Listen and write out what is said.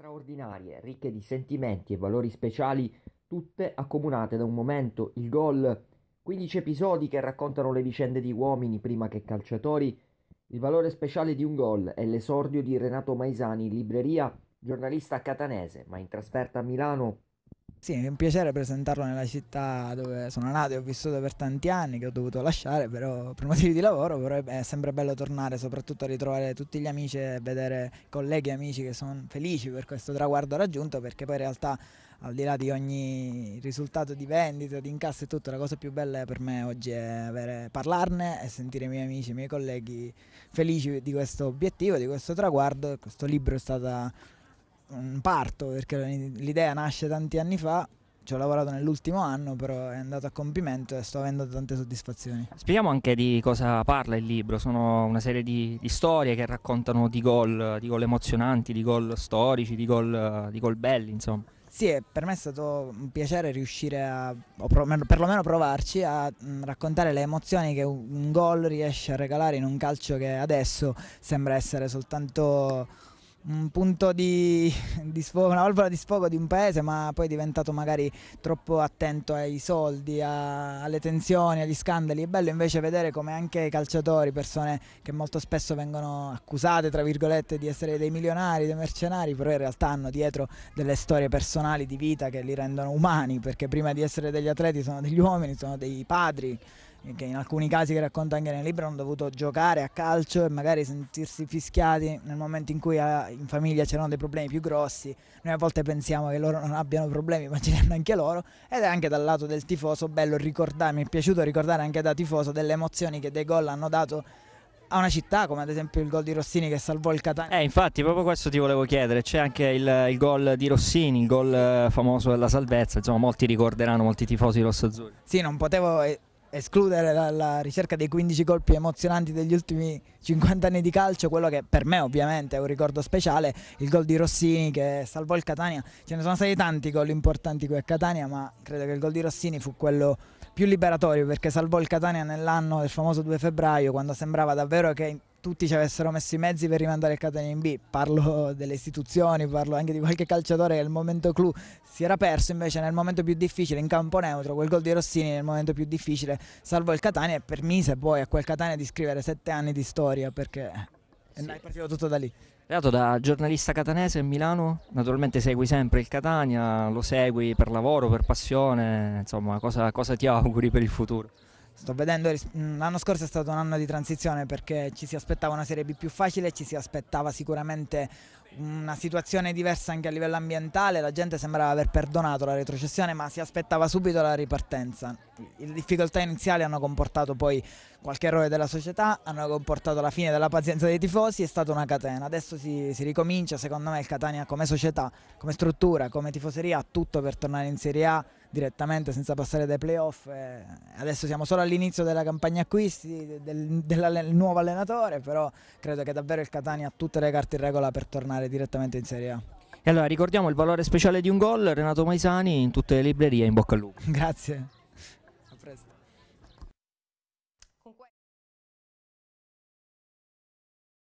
straordinarie, ricche di sentimenti e valori speciali, tutte accomunate da un momento, il gol. 15 episodi che raccontano le vicende di uomini prima che calciatori, il valore speciale di un gol è l'esordio di Renato Maisani, libreria, giornalista catanese, ma in trasferta a Milano sì, è un piacere presentarlo nella città dove sono nato e ho vissuto per tanti anni, che ho dovuto lasciare però, per motivi di lavoro, però è sempre bello tornare, soprattutto a ritrovare tutti gli amici e vedere colleghi e amici che sono felici per questo traguardo raggiunto, perché poi in realtà al di là di ogni risultato di vendita, di incasso e tutto, la cosa più bella per me oggi è avere, parlarne e sentire i miei amici, i miei colleghi felici di questo obiettivo, di questo traguardo. Questo libro è stato un parto, perché l'idea nasce tanti anni fa, ci ho lavorato nell'ultimo anno, però è andato a compimento e sto avendo tante soddisfazioni. Spieghiamo anche di cosa parla il libro, sono una serie di, di storie che raccontano di gol, di gol emozionanti, di gol storici, di gol, di gol belli, insomma. Sì, per me è stato un piacere riuscire a, o perlomeno provarci, a mm, raccontare le emozioni che un gol riesce a regalare in un calcio che adesso sembra essere soltanto un punto di, di sfogo, una valvola di sfogo di un paese, ma poi è diventato magari troppo attento ai soldi, a, alle tensioni, agli scandali. È bello invece vedere come anche i calciatori, persone che molto spesso vengono accusate, tra virgolette, di essere dei milionari, dei mercenari, però in realtà hanno dietro delle storie personali di vita che li rendono umani, perché prima di essere degli atleti sono degli uomini, sono dei padri che in alcuni casi che racconta anche nel libro hanno dovuto giocare a calcio e magari sentirsi fischiati nel momento in cui eh, in famiglia c'erano dei problemi più grossi. Noi a volte pensiamo che loro non abbiano problemi, ma ce li hanno anche loro. Ed è anche dal lato del tifoso bello ricordare, mi è piaciuto ricordare anche da tifoso delle emozioni che dei gol hanno dato a una città come ad esempio il gol di Rossini che salvò il Catania. Eh, infatti, proprio questo ti volevo chiedere. C'è anche il, il gol di Rossini, il gol eh, famoso della salvezza. Insomma, molti ricorderanno, molti tifosi rossoazzurri. Sì, non potevo eh, escludere dalla ricerca dei 15 colpi emozionanti degli ultimi 50 anni di calcio, quello che per me ovviamente è un ricordo speciale, il gol di Rossini che salvò il Catania, ce ne sono stati tanti gol importanti qui a Catania, ma credo che il gol di Rossini fu quello più liberatorio perché salvò il Catania nell'anno del famoso 2 febbraio, quando sembrava davvero che tutti ci avessero messo i mezzi per rimandare il Catania in B, parlo delle istituzioni, parlo anche di qualche calciatore che nel momento clou si era perso, invece nel momento più difficile in campo neutro, quel gol di Rossini nel momento più difficile salvò il Catania e permise poi a quel Catania di scrivere sette anni di storia perché sì. è partito tutto da lì. Reato da giornalista catanese a Milano, naturalmente segui sempre il Catania, lo segui per lavoro, per passione, insomma cosa, cosa ti auguri per il futuro? Sto vedendo, mm, l'anno scorso è stato un anno di transizione perché ci si aspettava una Serie B più facile, ci si aspettava sicuramente una situazione diversa anche a livello ambientale, la gente sembrava aver perdonato la retrocessione ma si aspettava subito la ripartenza. Le difficoltà iniziali hanno comportato poi qualche errore della società, hanno comportato la fine della pazienza dei tifosi, è stata una catena. Adesso si, si ricomincia, secondo me il Catania come società, come struttura, come tifoseria ha tutto per tornare in Serie A direttamente senza passare dai playoff. Eh, adesso siamo solo all'inizio della campagna acquisti del, del, nuovo allenatore, però credo che davvero il Catania ha tutte le carte in regola per tornare direttamente in Serie A. E allora ricordiamo il valore speciale di un gol, Renato Maisani in tutte le librerie, in bocca al lupo. Grazie, a presto.